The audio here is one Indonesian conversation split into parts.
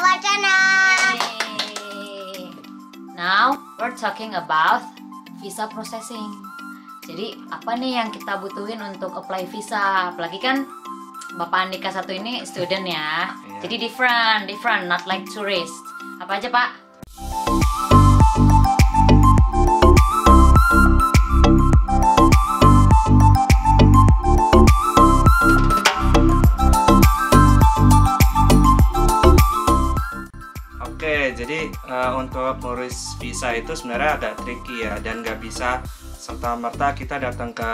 Wacana. Now we're talking about visa processing. Jadi apa nih yang kita butuhin untuk apply visa? Apalagi kan Bapak Andika satu ini student ya. Iya. Jadi different, different, not like tourist. Apa aja Pak? jadi uh, untuk ngurus visa itu sebenarnya agak tricky ya dan nggak bisa serta merta kita datang ke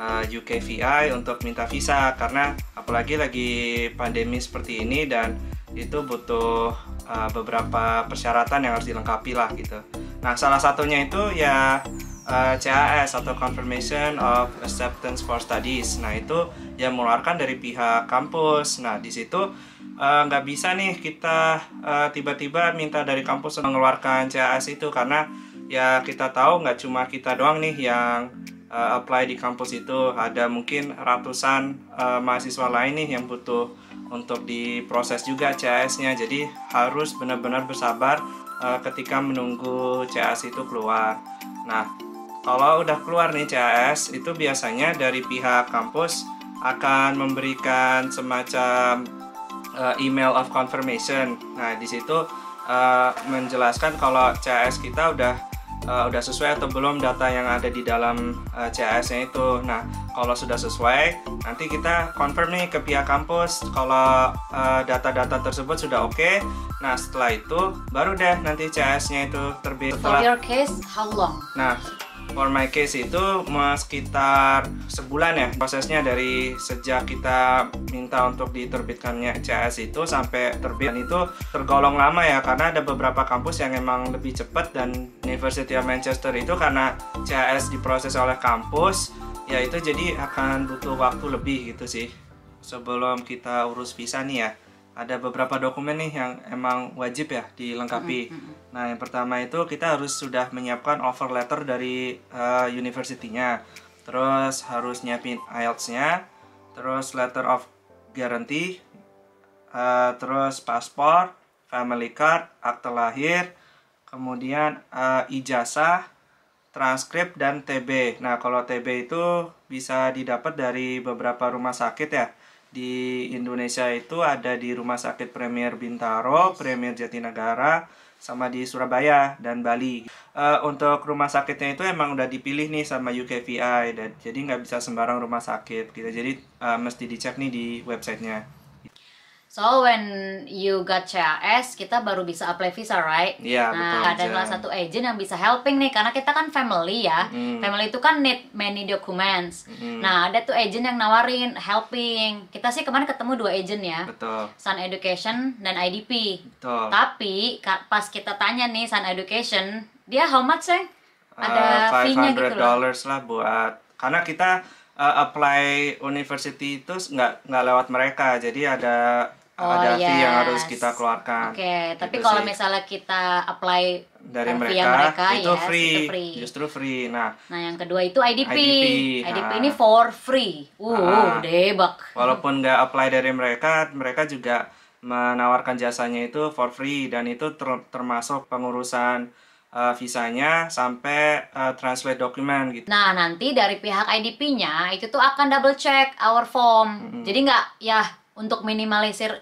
uh, eh, UKVI untuk minta visa karena apalagi lagi pandemi seperti ini dan itu butuh uh, beberapa persyaratan yang harus dilengkapi lah gitu. Nah salah satunya itu ya uh, CAS atau Confirmation of Acceptance for Studies. Nah itu yang mengeluarkan dari pihak kampus. Nah, di situ eh, nggak uh, bisa nih kita tiba eh, tiba-tiba minta dari kampus mengeluarkan CAS itu karena ya kita tahu nggak cuma kita doang nih yang uh, apply di kampus itu ada mungkin ratusan uh, mahasiswa lain nih yang butuh untuk diproses juga CAS-nya. Jadi harus benar-benar bersabar uh, ketika menunggu CAS itu keluar. Nah, kalau udah keluar nih CAS itu biasanya dari pihak kampus akan memberikan semacam uh, email of confirmation. Nah, di situ uh, menjelaskan kalau CAS kita udah uh, udah sesuai atau belum data yang ada di dalam uh, CAS-nya itu. Nah, kalau sudah sesuai, nanti kita confirm nih ke pihak kampus kalau data data-data tersebut sudah oke. Okay. Nah, setelah itu baru deh nanti CAS-nya itu terbit. Setelah, For your case, how long? Nah, for my case itu sekitar sebulan ya prosesnya dari sejak kita minta untuk diterbitkannya CS itu sampai terbit itu tergolong lama ya karena ada beberapa kampus yang emang lebih cepat dan University of Manchester itu karena CS diproses oleh kampus ya itu jadi akan butuh waktu lebih gitu sih sebelum kita urus visa nih ya ada beberapa dokumen nih yang emang wajib ya dilengkapi. Mm -hmm. Nah, yang pertama itu kita harus sudah menyiapkan offer letter dari uh, universitinya. Terus harus nyiapin IELTS-nya, terus letter of guarantee, uh, terus paspor, family card, akte lahir, kemudian uh, ijazah, transkrip dan TB. Nah, kalau TB itu bisa didapat dari beberapa rumah sakit ya di Indonesia itu ada di Rumah Sakit Premier Bintaro, Premier Jatinegara, sama di Surabaya dan Bali. Uh, untuk rumah sakitnya itu emang udah dipilih nih sama UKVI, dan jadi nggak bisa sembarang rumah sakit gitu. Jadi uh, mesti dicek nih di websitenya. So when you got CAS, kita baru bisa apply visa, right? Iya, yeah, nah, betul. Ada salah satu agent yang bisa helping nih, karena kita kan family ya. Mm. Family itu kan need many documents. Mm. Nah, ada tuh agent yang nawarin helping. Kita sih kemarin ketemu dua agent ya. Betul. Sun Education dan IDP. Betul. Tapi pas kita tanya nih Sun Education, dia how much sih? Ada uh, fee-nya gitu loh. dollars lah buat karena kita uh, apply university itu nggak nggak lewat mereka jadi ada Oh, ada yes. fee yang harus kita keluarkan. Oke, okay. tapi gitu kalau misalnya kita apply dari eh, mereka, mereka itu, yes, free. itu free, justru free. Nah, nah yang kedua itu IDP. IDP, IDP nah. ini for free. Uh, nah, debak. Walaupun nggak apply dari mereka, mereka juga menawarkan jasanya itu for free dan itu ter termasuk pengurusan uh, visanya sampai uh, eh, translate dokumen gitu. Nah nanti dari pihak IDP-nya itu tuh akan double check our form. Mm -hmm. Jadi nggak ya untuk minimalisir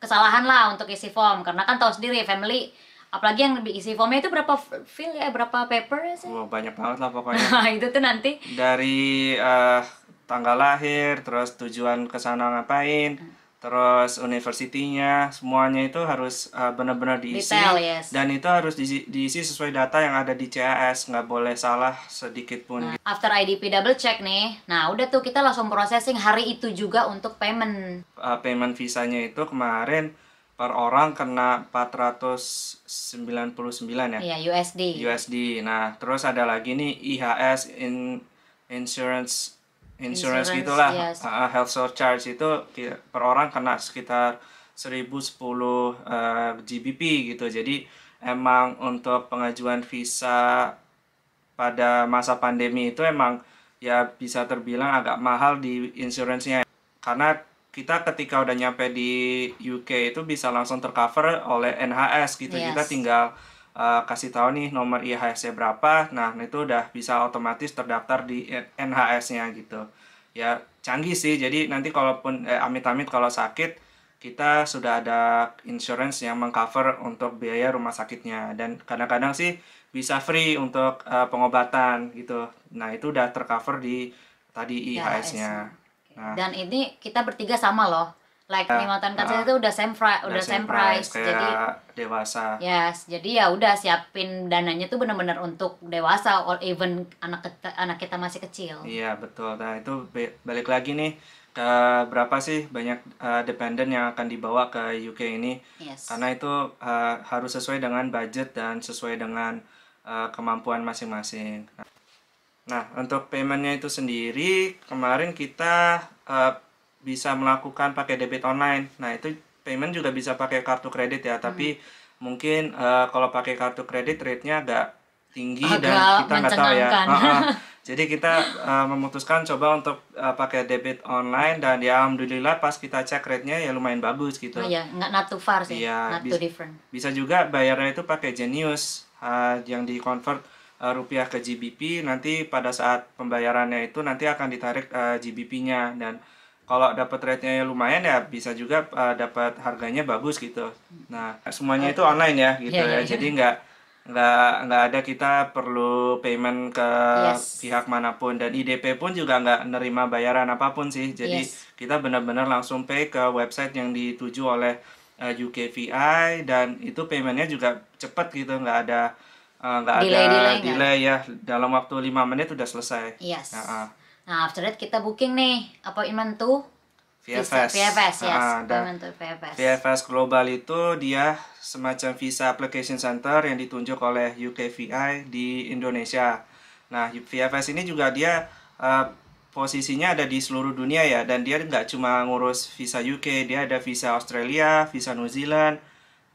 kesalahan lah untuk isi form karena kan tahu sendiri family apalagi yang lebih isi formnya itu berapa fill ya berapa paper ya, sih? Wah banyak banget lah pokoknya. Nah itu tuh nanti dari uh, tanggal lahir terus tujuan kesana ngapain. Hmm terus universitinya semuanya itu harus uh, benar-benar diisi Detail, yes. dan itu harus diisi, diisi sesuai data yang ada di CAS nggak boleh salah sedikit pun nah, after IDP double check nih nah udah tuh kita langsung processing hari itu juga untuk payment uh, payment visanya itu kemarin per orang kena 499 ya iya USD USD nah terus ada lagi nih IHS in insurance insurance, insurance gitulah yes. uh, health surcharge itu per orang kena sekitar 1010 uh, GBP gitu jadi emang untuk pengajuan visa pada masa pandemi itu emang ya bisa terbilang agak mahal di insurancenya. karena kita ketika udah nyampe di UK itu bisa langsung tercover oleh NHS gitu yes. kita tinggal uh, kasih tahu nih nomor ihs berapa. Nah, nah, itu udah bisa otomatis terdaftar di NHS-nya gitu. Ya, canggih sih. Jadi nanti kalaupun eh, amit-amit kalau sakit kita sudah ada insurance yang mengcover untuk biaya rumah sakitnya dan kadang-kadang sih bisa free untuk uh, pengobatan gitu. Nah, itu udah tercover di tadi IHS-nya. Nah. Dan ini kita bertiga sama loh like Kalimantan ah, uh, Kansas ah. itu udah same price, udah same price. price. Jadi dewasa. Yes, jadi ya udah siapin dananya tuh benar-benar untuk dewasa or even anak kita, anak kita masih kecil. Iya, betul. Nah, itu balik lagi nih ke berapa sih banyak uh, eh, dependen yang akan dibawa ke UK ini? Yes. Karena itu uh, harus sesuai dengan budget dan sesuai dengan uh, kemampuan masing-masing. Nah, untuk paymentnya itu sendiri kemarin kita uh, bisa melakukan pakai debit online. Nah, itu payment juga bisa pakai kartu kredit ya, tapi hmm. mungkin uh, kalau pakai kartu kredit rate-nya agak tinggi agak dan kita nggak tahu ya. Uh -uh. Jadi kita uh, memutuskan coba untuk uh, pakai debit online dan ya alhamdulillah pas kita cek rate-nya ya lumayan bagus gitu. Oh iya, nggak not too far sih, ya, not too different. Bisa juga bayarnya itu pakai Genius uh, yang di convert uh, rupiah ke GBP nanti pada saat pembayarannya itu nanti akan ditarik uh, GBP-nya dan kalau dapat rate-nya ya lumayan ya bisa juga uh, eh, dapat harganya bagus gitu. Nah semuanya itu online ya gitu yeah, iya, ya, yeah, jadi yeah. nggak nggak nggak ada kita perlu payment ke yes. pihak manapun dan IDP pun juga nggak nerima bayaran apapun sih. Jadi yes. kita benar-benar langsung pay ke website yang dituju oleh uh, eh, UKVI dan itu paymentnya juga cepat gitu nggak ada eh, nggak uh, ada delay, kan? delay ya dalam waktu lima menit sudah selesai. Yes. Nah, uh. Nah, after that kita booking nih appointment tuh VFS. VFS, yes. Ah, dan VFS. VFS Global itu dia semacam visa application center yang ditunjuk oleh UKVI di Indonesia. Nah, VFS ini juga dia uh, posisinya ada di seluruh dunia ya dan dia nggak cuma ngurus visa UK, dia ada visa Australia, visa New Zealand,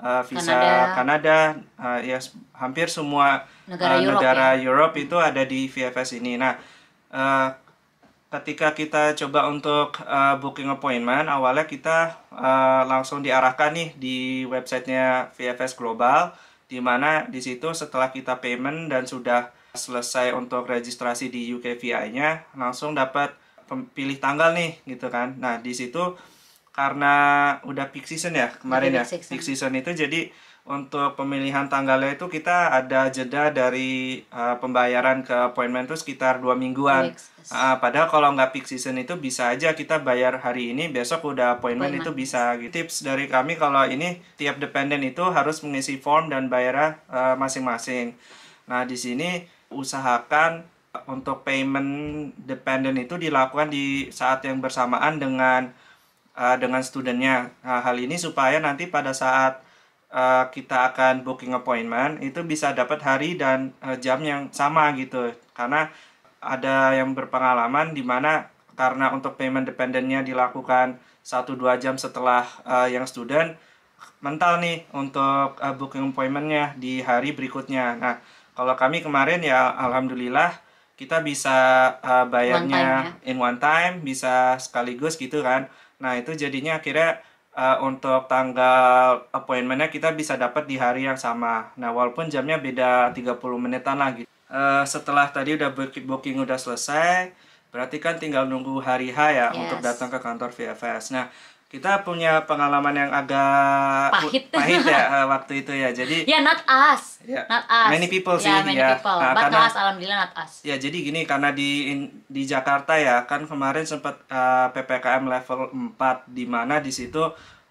uh, visa Kanada, Kanada uh, ya hampir semua negara, uh, Europe, negara ya? Europe itu ada di VFS ini. Nah, uh, ketika kita coba untuk uh, booking appointment awalnya kita uh, langsung diarahkan nih di websitenya VFS Global di mana di situ setelah kita payment dan sudah selesai untuk registrasi di UKVI-nya langsung dapat pilih tanggal nih gitu kan nah di situ karena udah peak season ya kemarin ya peak season. peak season itu jadi untuk pemilihan tanggalnya itu kita ada jeda dari uh, pembayaran ke appointment itu sekitar dua mingguan. Uh, padahal kalau nggak peak season itu bisa aja kita bayar hari ini, besok udah appointment, Point itu bisa. Gitu. Tips dari kami kalau ini tiap dependen itu harus mengisi form dan bayar uh, eh, masing-masing. nah di sini usahakan untuk payment dependent itu dilakukan di saat yang bersamaan dengan uh, dengan studentnya. Nah, hal ini supaya nanti pada saat uh, kita akan booking appointment itu bisa dapat hari dan uh, jam yang sama gitu karena ada yang berpengalaman di mana karena untuk payment dependennya dilakukan 1-2 jam setelah uh, yang student mental nih untuk uh, booking appointmentnya di hari berikutnya nah kalau kami kemarin ya alhamdulillah kita bisa uh, bayarnya one time, ya? in one time bisa sekaligus gitu kan nah itu jadinya akhirnya uh, untuk tanggal appointmentnya kita bisa dapat di hari yang sama. Nah, walaupun jamnya beda 30 menitan lagi. gitu. Uh, setelah tadi udah booking udah selesai, berarti kan tinggal nunggu hari H ya yes. untuk datang ke kantor VFS. Nah, kita punya pengalaman yang agak pahit, pahit ya eh, waktu itu ya jadi ya yeah, not us yeah. not us many people ya, sih yeah, many ya people. Nah, But karena us, alhamdulillah not us ya jadi gini karena di di Jakarta ya kan kemarin sempat uh, eh, ppkm level 4 di mana di situ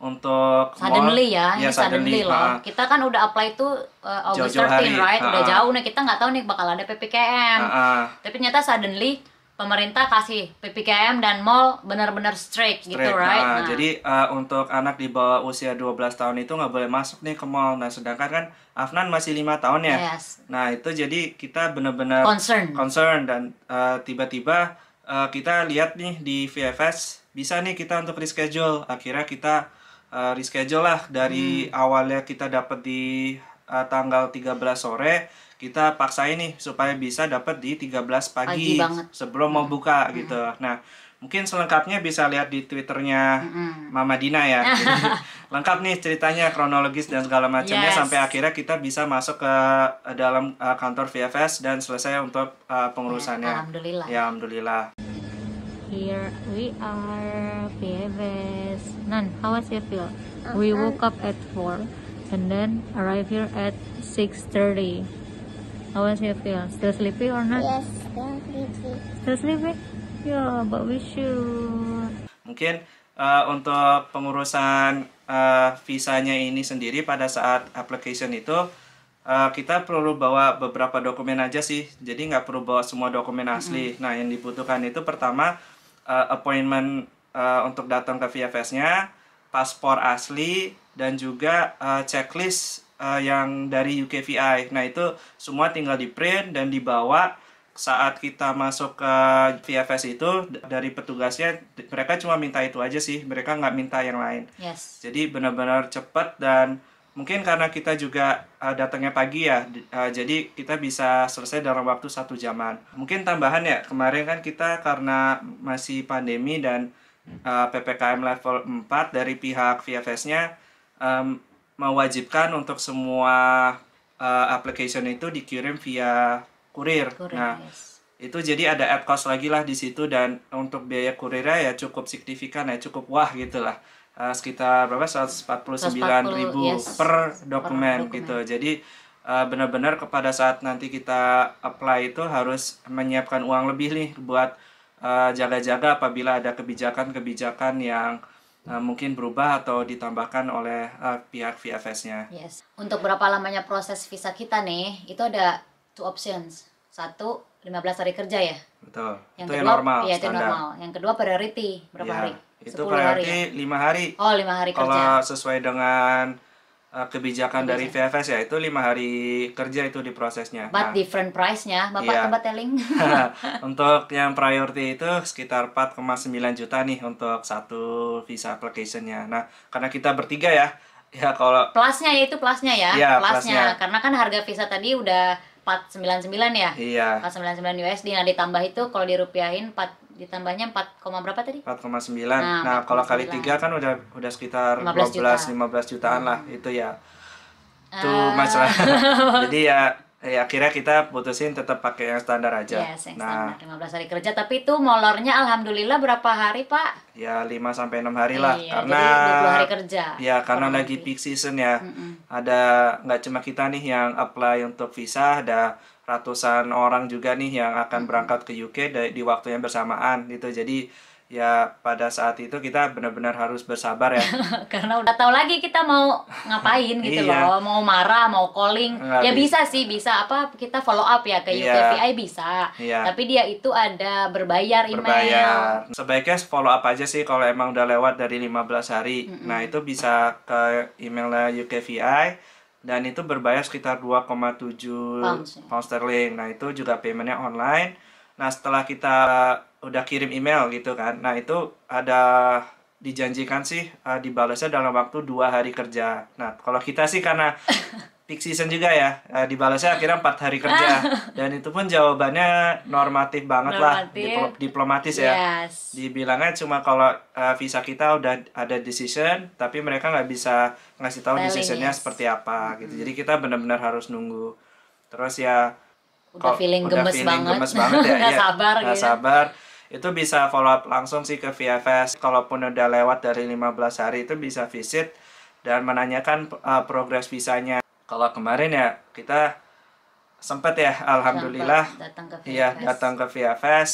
untuk suddenly mall, ya, ya suddenly, suddenly loh. Kita kan udah apply tuh uh, August jauh 13 hari. right, uh, udah jauh nih kita nggak tahu nih bakal ada PPKM. Uh, Tapi ternyata suddenly pemerintah kasih PPKM dan mall benar-benar strict, gitu, strict gitu right nah, nah. jadi uh, untuk anak di bawah usia 12 tahun itu nggak boleh masuk nih ke mall nah sedangkan kan Afnan masih lima tahun ya yes. nah itu jadi kita benar-benar concern concern dan eh, tiba-tiba uh, uh, kita lihat nih di VFS bisa nih kita untuk reschedule akhirnya kita uh, reschedule lah dari hmm. awalnya kita dapat di uh, tanggal 13 sore kita paksa ini supaya bisa dapat di 13 pagi, pagi sebelum mau buka hmm. gitu. Nah, mungkin selengkapnya bisa lihat di twitternya mm-hmm. Mama Dina ya lengkap nih ceritanya kronologis dan segala macamnya yes. sampai akhirnya kita bisa masuk ke eh, dalam eh, kantor VFS dan selesai untuk uh, pengurusannya ya, alhamdulillah ya alhamdulillah here we are VFS Nan how was you feel oh, we kan. woke up at 4 and then arrive here at 6.30. How was you feel? Still sleepy or not? Yes, still sleepy. Still sleepy? Yeah, but we should. Mungkin uh, untuk pengurusan uh, visanya ini sendiri pada saat application itu, uh, kita perlu bawa beberapa dokumen aja sih. Jadi nggak perlu bawa semua dokumen asli. Mm -hmm. Nah, yang dibutuhkan itu pertama uh, appointment uh, untuk datang ke VFS-nya, paspor asli, dan juga uh, checklist uh, yang dari UKVI. Nah, itu semua tinggal di print dan dibawa saat kita masuk ke VFS itu dari petugasnya mereka cuma minta itu aja sih mereka nggak minta yang lain yes. jadi benar-benar cepat dan mungkin karena kita juga uh, datangnya pagi ya uh, jadi kita bisa selesai dalam waktu satu jaman mungkin tambahan ya kemarin kan kita karena masih pandemi dan uh, ppkm level 4 dari pihak VFS-nya um, mewajibkan untuk semua uh, application itu dikirim via kurir. kurir nah, yes. itu jadi ada add cost lagi lah di situ dan untuk biaya kurirnya ya cukup signifikan ya cukup wah gitulah. Uh, eh, sekitar berapa 149 ribu yes, per, dokumen, gitu. Jadi uh, benar-benar kepada saat nanti kita apply itu harus menyiapkan uang lebih nih buat jaga-jaga uh, jaga -jaga apabila ada kebijakan-kebijakan yang Eh, mungkin berubah atau ditambahkan oleh uh, pihak VFS-nya. Yes. Untuk berapa lamanya proses visa kita nih, itu ada two options. Satu, 15 hari kerja ya? Betul. Yang itu ya kedua, yang normal, ya, itu normal. Yang kedua priority, berapa ya, hari? Itu priority hari ya? 5 hari. Oh, 5 hari Kalau kerja. Kalau sesuai dengan Eh, kebijakan dari VFS ya itu lima hari kerja itu diprosesnya. But nah, different price-nya, bapak yeah. Iya. telling. untuk yang priority itu sekitar 4,9 juta nih untuk satu visa application-nya. Nah karena kita bertiga ya, ya kalau plusnya ya itu plusnya ya, yeah, plusnya. plusnya karena kan harga visa tadi udah 499 ya. Iya. Yeah. 499 USD. Nah ditambah itu kalau dirupiahin 4 ditambahnya 4, berapa tadi? 4,9. Nah, nah 4, kalau kali 3 kan udah udah sekitar 15 12 juta. 15 jutaan hmm. lah itu ya. Ah. Itu uh... masalah. Jadi ya ya akhirnya kita putusin tetap pakai yang standar aja. Yes, yang nah, standar 15 hari kerja tapi itu molornya alhamdulillah berapa hari, Pak? Ya 5 sampai 6 hari lah iya, karena jadi hari kerja. Ya, karena lagi peak season ya. Mm -mm. Ada nggak cuma kita nih yang apply untuk visa, ada ratusan orang juga nih yang akan berangkat ke UK di waktu yang bersamaan gitu. Jadi ya pada saat itu kita benar-benar harus bersabar ya karena udah tahu lagi kita mau ngapain gitu iya. loh mau marah mau calling Nggak ya bisa. bisa sih bisa apa kita follow up ya ke iya. UKVI bisa iya. tapi dia itu ada berbayar email sebaiknya follow up aja sih kalau emang udah lewat dari 15 hari mm -hmm. nah itu bisa ke emailnya UKVI dan itu berbayar sekitar 2,7 pounds, ya. pound sterling. Nah, itu juga paymentnya online. Nah, setelah kita udah kirim email gitu kan. Nah, itu ada dijanjikan sih uh, dibalasnya dalam waktu dua hari kerja. Nah, kalau kita sih karena peak season juga ya uh, dibalasnya akhirnya empat hari kerja dan itu pun jawabannya normatif banget normatif. lah Diplo diplomatis ya yes. dibilangnya cuma kalau uh, visa kita udah ada decision tapi mereka nggak bisa ngasih tahu decisionnya seperti apa gitu jadi kita benar-benar harus nunggu terus ya udah feeling udah gemes feeling banget gemes banget ya nggak iya, gitu ya, sabar Gak gitu. sabar itu bisa follow up langsung sih ke VFS kalaupun udah lewat dari 15 hari itu bisa visit dan menanyakan uh, progres visanya kalau kemarin ya kita sempat ya alhamdulillah iya datang ke iya, Via datang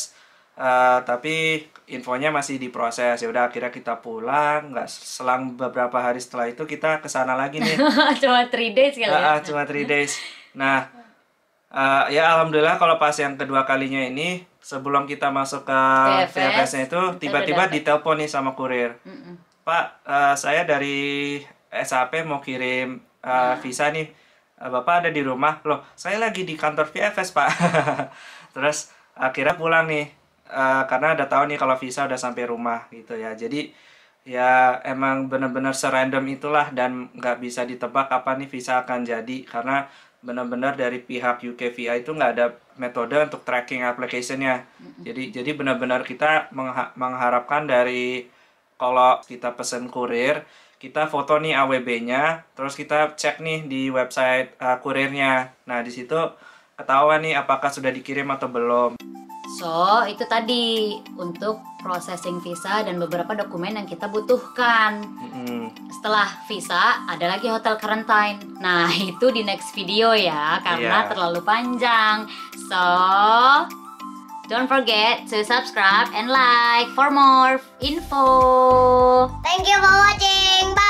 Uh, tapi infonya masih diproses ya udah akhirnya kita pulang nggak selang beberapa hari setelah itu kita ke sana lagi nih cuma three days kali uh, ya cuma three days nah uh, ya alhamdulillah kalau pas yang kedua kalinya ini sebelum kita masuk ke VFS-nya itu tiba-tiba ditelepon nih sama kurir mm -mm. pak uh, saya dari SAP mau kirim uh, visa nih eh, bapak ada di rumah loh saya lagi di kantor VFS pak terus akhirnya pulang nih uh, karena udah tahu nih kalau visa udah sampai rumah gitu ya jadi ya emang bener-bener serandom itulah dan nggak bisa ditebak kapan nih visa akan jadi karena bener-bener dari pihak UKVI itu nggak ada metode untuk tracking applicationnya jadi jadi bener-bener kita mengharapkan dari kalau kita pesen kurir kita foto nih AWB-nya, terus kita cek nih di website uh, kurirnya. Nah, di situ ketahuan nih apakah sudah dikirim atau belum. So, itu tadi untuk processing visa dan beberapa dokumen yang kita butuhkan. Mm-hmm. Setelah visa, ada lagi hotel quarantine. Nah, itu di next video ya, karena yeah. terlalu panjang. So, Don't forget to subscribe and like for more info. Thank you for watching. Bye.